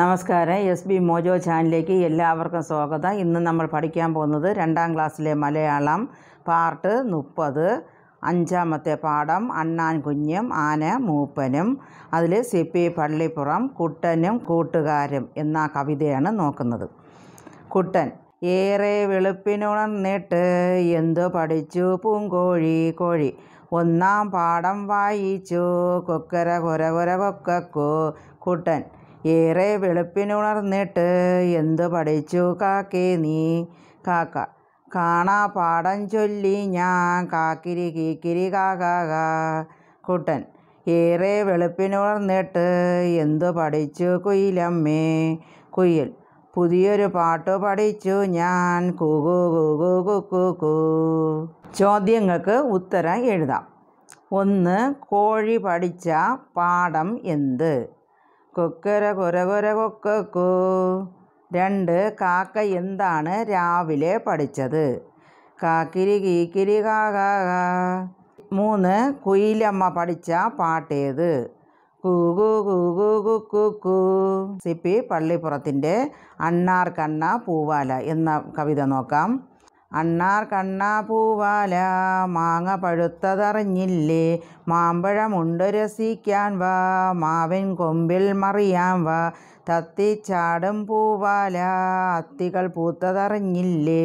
നമസ്കാരം S B mojo ചാനലിലേക്ക് എല്ലാവർക്കും സ്വാഗതം ഇന്ന് നമ്മൾ പഠിക്കാൻ പോകുന്നത് രണ്ടാം ക്ലാസ്സിലെ മലയാളം പാർട്ട് മുപ്പത് അഞ്ചാമത്തെ പാഠം അണ്ണാൻ കുഞ്ഞും ആന മൂപ്പനും അതിൽ സി പി പള്ളിപ്പുറം കുട്ടനും കൂട്ടുകാരും എന്ന കവിതയാണ് നോക്കുന്നത് കുട്ടൻ ഏറെ വെളുപ്പിനുണർന്നിട്ട് എന്തു പഠിച്ചു പൂങ്കോഴി കോഴി ഒന്നാം പാഠം വായിച്ചു കൊക്കര കൊര കൊര കൊക്കക്കോ കുട്ടൻ ഏറെ വെളുപ്പിനുണർന്നിട്ട് എന്തു പഠിച്ചു കാക്കേ നീ കാക്ക കാണാ പാടം ചൊല്ലി ഞാൻ കാക്കിരി കീക്കിരി കാക്ക കുട്ടൻ ഏറെ വെളുപ്പിനുണർന്നിട്ട് എന്തു പഠിച്ചു കുയിലമ്മേ കുയിൽ പുതിയൊരു പാട്ട് പഠിച്ചു ഞാൻ കുകു കുകു കുക്കു കൂ ചോദ്യങ്ങൾക്ക് ഉത്തരം എഴുതാം ഒന്ന് കോഴി പഠിച്ച പാഠം എന്ത് കൊക്കര കൊര കൊര രണ്ട് കാക്ക എന്താണ് രാവിലെ പഠിച്ചത് കാക്കിരി കീക്കിരി കാക മൂന്ന് കുയിലമ്മ പഠിച്ച പാട്ടേത് കൂകു കൂകു കുക്കു കൂ സി പി പള്ളിപ്പുറത്തിൻ്റെ അണ്ണാർ പൂവാല എന്ന കവിത നോക്കാം അണ്ണാർ കണ്ണാ പൂവാല മാങ്ങ പഴുത്തതറിഞ്ഞില്ലേ മാമ്പഴമുണ്ട് രസിക്കാൻ വാ മാവൻ കൊമ്പിൽ മറിയാൻ വാ തത്തിച്ചാടും പൂവാല അത്തികൾ പൂത്തതറിഞ്ഞില്ലേ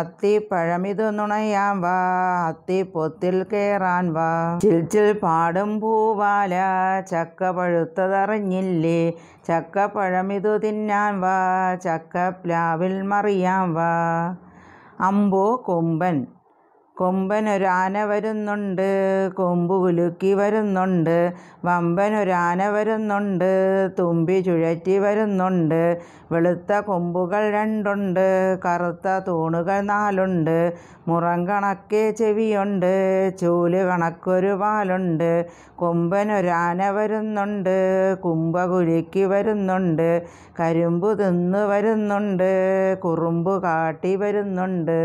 അത്തിപ്പഴമിതു നുണയാം വാ അത്തിപ്പൊത്തിൽ കയറാൻ വാ ചിൽച്ചിൽ പാടും പൂവാല ചക്ക പഴുത്തതറിഞ്ഞില്ലേ ചക്കപ്പഴമിതു തിന്നാൻ വാ ചക്ക പ്ലാവിൽ മറിയാം വാ அம்போ கொம்பன் കൊമ്പനൊരാന വരുന്നുണ്ട് കൊമ്പു കുലുക്കി വരുന്നുണ്ട് വമ്പനൊരാന വരുന്നുണ്ട് തുമ്പി ചുഴറ്റി വരുന്നുണ്ട് വെളുത്ത കൊമ്പുകൾ രണ്ടുണ്ട് കറുത്ത തൂണുകൾ നാലുണ്ട് മുറം കണക്കെ ചെവിയുണ്ട് ചൂല് കണക്കൊരു പാലുണ്ട് കൊമ്പനൊരാന വരുന്നുണ്ട് കുമ്പ കുലുക്കി വരുന്നുണ്ട് കരിമ്പു തിന്ന് വരുന്നുണ്ട് കുറുമ്പു കാട്ടി വരുന്നുണ്ട്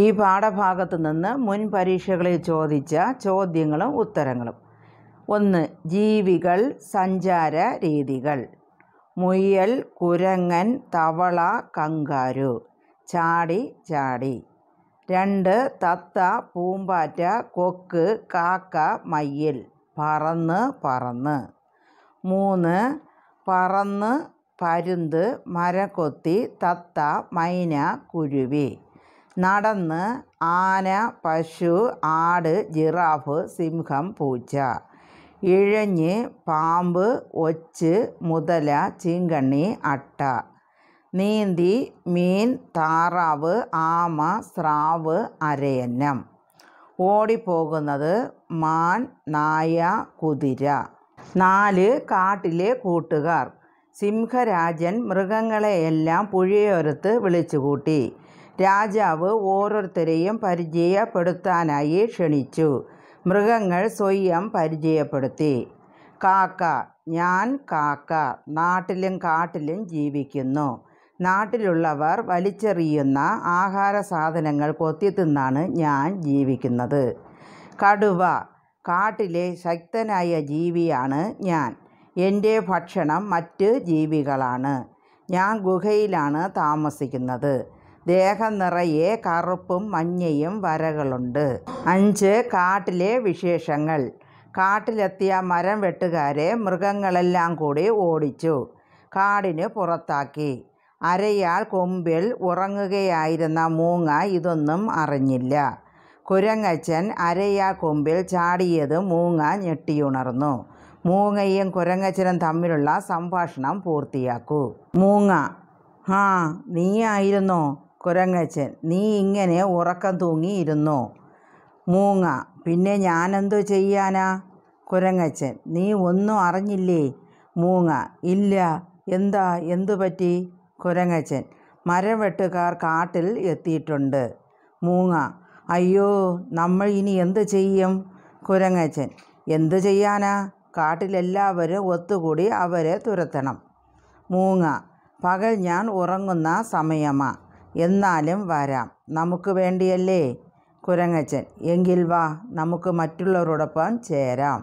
ഈ പാഠഭാഗത്ത് നിന്ന് ഒന്ന് മുൻ പരീക്ഷകളിൽ ചോദിച്ച ചോദ്യങ്ങളും ഉത്തരങ്ങളും ഒന്ന് ജീവികൾ സഞ്ചാര രീതികൾ മുയൽ കുരങ്ങൻ തവള കങ്കാരു ചാടി ചാടി രണ്ട് തത്ത പൂമ്പാറ്റ കൊക്ക് കാക്ക മയിൽ പറന്ന് പറന്ന് മൂന്ന് പറന്ന് പരുന്ത് മരക്കൊത്തി തത്ത മൈന കുരുവി നടന്ന് ആന പശു ആട് ജിറാഫ് സിംഹം പൂച്ച ഇഴഞ്ഞ് പാമ്പ് ഒച്ച് മുതല ചീങ്കണ്ണി അട്ട നീന്തി മീൻ താറാവ് ആമ സ്രാവ് അരയന്നം ഓടിപ്പോകുന്നത് മാൻ നായ കുതിര നാല് കാട്ടിലെ കൂട്ടുകാർ സിംഹരാജൻ മൃഗങ്ങളെയെല്ലാം പുഴയോരത്ത് വിളിച്ചുകൂട്ടി രാജാവ് ഓരോരുത്തരെയും പരിചയപ്പെടുത്താനായി ക്ഷണിച്ചു മൃഗങ്ങൾ സ്വയം പരിചയപ്പെടുത്തി കാക്ക ഞാൻ കാക്ക നാട്ടിലും കാട്ടിലും ജീവിക്കുന്നു നാട്ടിലുള്ളവർ വലിച്ചെറിയുന്ന ആഹാര സാധനങ്ങൾ തിന്നാണ് ഞാൻ ജീവിക്കുന്നത് കടുവ കാട്ടിലെ ശക്തനായ ജീവിയാണ് ഞാൻ എൻ്റെ ഭക്ഷണം മറ്റ് ജീവികളാണ് ഞാൻ ഗുഹയിലാണ് താമസിക്കുന്നത് ദേഹം നിറയെ കറുപ്പും മഞ്ഞയും വരകളുണ്ട് അഞ്ച് കാട്ടിലെ വിശേഷങ്ങൾ കാട്ടിലെത്തിയ മരം വെട്ടുകാരെ മൃഗങ്ങളെല്ലാം കൂടി ഓടിച്ചു കാടിന് പുറത്താക്കി അരയാൾ കൊമ്പിൽ ഉറങ്ങുകയായിരുന്ന മൂങ്ങ ഇതൊന്നും അറിഞ്ഞില്ല കുരങ്ങച്ചൻ അരയാൾ കൊമ്പിൽ ചാടിയത് മൂങ്ങ ഞെട്ടിയുണർന്നു മൂങ്ങയും കുരങ്ങച്ചനും തമ്മിലുള്ള സംഭാഷണം പൂർത്തിയാക്കൂ മൂങ്ങ ആ നീയായിരുന്നോ കുരങ്ങച്ചൻ നീ ഇങ്ങനെ ഉറക്കം തൂങ്ങിയിരുന്നോ മൂങ്ങ പിന്നെ ഞാനെന്തു ചെയ്യാനാ കുരങ്ങച്ചൻ നീ ഒന്നും അറിഞ്ഞില്ലേ മൂങ്ങ ഇല്ല എന്താ എന്തു പറ്റി കുരങ്ങച്ചൻ വെട്ടുകാർ കാട്ടിൽ എത്തിയിട്ടുണ്ട് മൂങ്ങ അയ്യോ നമ്മൾ ഇനി എന്ത് ചെയ്യും കുരങ്ങച്ചൻ എന്തു ചെയ്യാനാ കാട്ടിലെല്ലാവരും ഒത്തുകൂടി അവരെ തുരത്തണം മൂങ്ങ പകൽ ഞാൻ ഉറങ്ങുന്ന സമയമാണ് എന്നാലും വരാം നമുക്ക് വേണ്ടിയല്ലേ കുരങ്ങച്ചൻ എങ്കിൽ വാ നമുക്ക് മറ്റുള്ളവരോടൊപ്പം ചേരാം